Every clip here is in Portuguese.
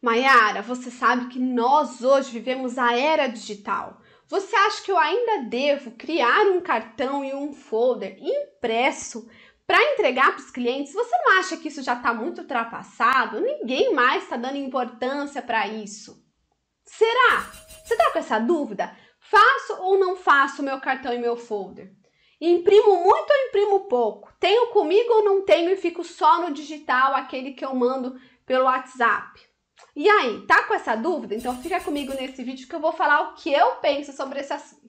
Maiara, você sabe que nós hoje vivemos a era digital. Você acha que eu ainda devo criar um cartão e um folder impresso para entregar para os clientes? Você não acha que isso já está muito ultrapassado? Ninguém mais está dando importância para isso. Será? Você está com essa dúvida? Faço ou não faço meu cartão e meu folder? Imprimo muito ou imprimo pouco? Tenho comigo ou não tenho e fico só no digital, aquele que eu mando pelo WhatsApp? E aí, tá com essa dúvida? Então fica comigo nesse vídeo que eu vou falar o que eu penso sobre esse assunto.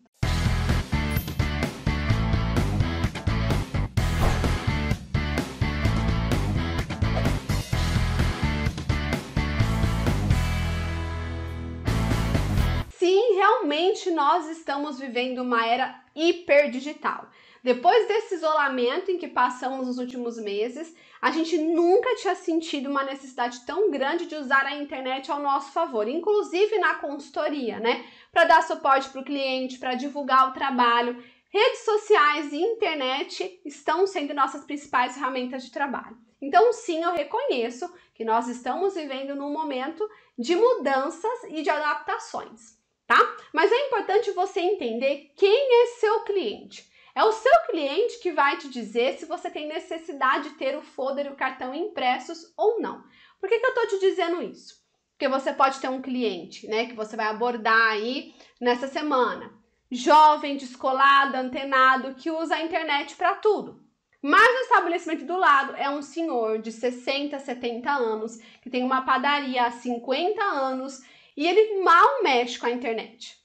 Sim, realmente nós estamos vivendo uma era hiperdigital. Depois desse isolamento em que passamos os últimos meses, a gente nunca tinha sentido uma necessidade tão grande de usar a internet ao nosso favor, inclusive na consultoria, né? Para dar suporte para o cliente, para divulgar o trabalho. Redes sociais e internet estão sendo nossas principais ferramentas de trabalho. Então, sim, eu reconheço que nós estamos vivendo num momento de mudanças e de adaptações, tá? Mas é importante você entender quem é seu cliente é o seu cliente que vai te dizer se você tem necessidade de ter o folder e o cartão impressos ou não. Por que, que eu estou te dizendo isso? Porque você pode ter um cliente, né, que você vai abordar aí nessa semana, jovem, descolado, antenado, que usa a internet para tudo. Mas o estabelecimento do lado é um senhor de 60, 70 anos, que tem uma padaria há 50 anos e ele mal mexe com a internet.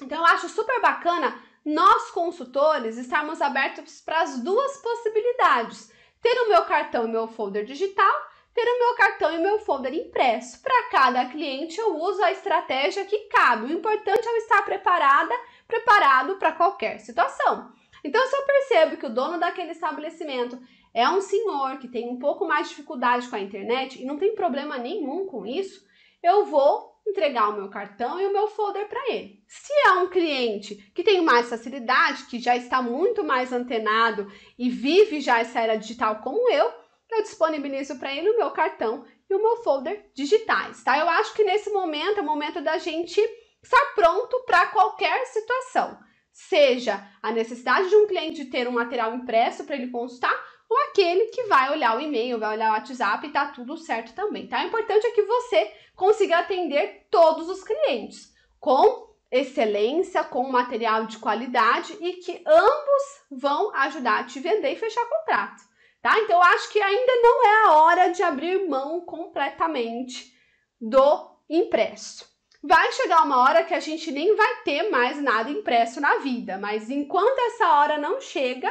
Então eu acho super bacana nós consultores estarmos abertos para as duas possibilidades: ter o meu cartão e meu folder digital, ter o meu cartão e meu folder impresso. Para cada cliente eu uso a estratégia que cabe. O importante é eu estar preparada, preparado para qualquer situação. Então, se eu percebo que o dono daquele estabelecimento é um senhor que tem um pouco mais de dificuldade com a internet e não tem problema nenhum com isso, eu vou entregar o meu cartão e o meu folder para ele. Se é um cliente que tem mais facilidade, que já está muito mais antenado e vive já essa era digital como eu, eu disponibilizo para ele o meu cartão e o meu folder digitais, tá? Eu acho que nesse momento é o momento da gente estar pronto para qualquer situação, seja a necessidade de um cliente ter um material impresso para ele consultar ou aquele que vai olhar o e-mail, vai olhar o WhatsApp e tá tudo certo também, tá? O importante é que você consiga atender todos os clientes com excelência, com material de qualidade e que ambos vão ajudar a te vender e fechar contrato, tá? Então eu acho que ainda não é a hora de abrir mão completamente do impresso. Vai chegar uma hora que a gente nem vai ter mais nada impresso na vida, mas enquanto essa hora não chega,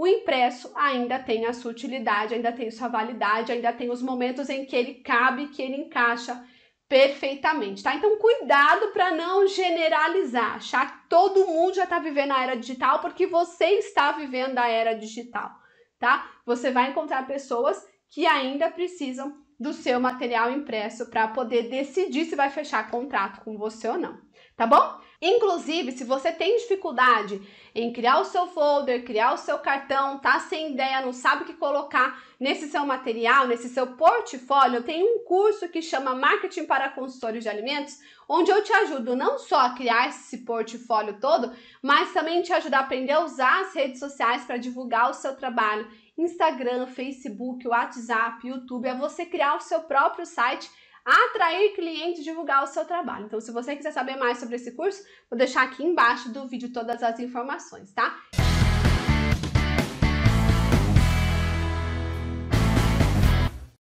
o impresso ainda tem a sua utilidade, ainda tem sua validade, ainda tem os momentos em que ele cabe, que ele encaixa perfeitamente, tá? Então cuidado para não generalizar, achar que todo mundo já está vivendo a era digital porque você está vivendo a era digital, tá? Você vai encontrar pessoas que ainda precisam do seu material impresso para poder decidir se vai fechar contrato com você ou não, tá bom? Inclusive, se você tem dificuldade em criar o seu folder, criar o seu cartão, tá sem ideia, não sabe o que colocar nesse seu material, nesse seu portfólio, tem um curso que chama Marketing para Consultores de Alimentos, onde eu te ajudo não só a criar esse portfólio todo, mas também te ajudar a aprender a usar as redes sociais para divulgar o seu trabalho, Instagram, Facebook, WhatsApp, YouTube, a é você criar o seu próprio site atrair clientes e divulgar o seu trabalho. Então, se você quiser saber mais sobre esse curso, vou deixar aqui embaixo do vídeo todas as informações, tá?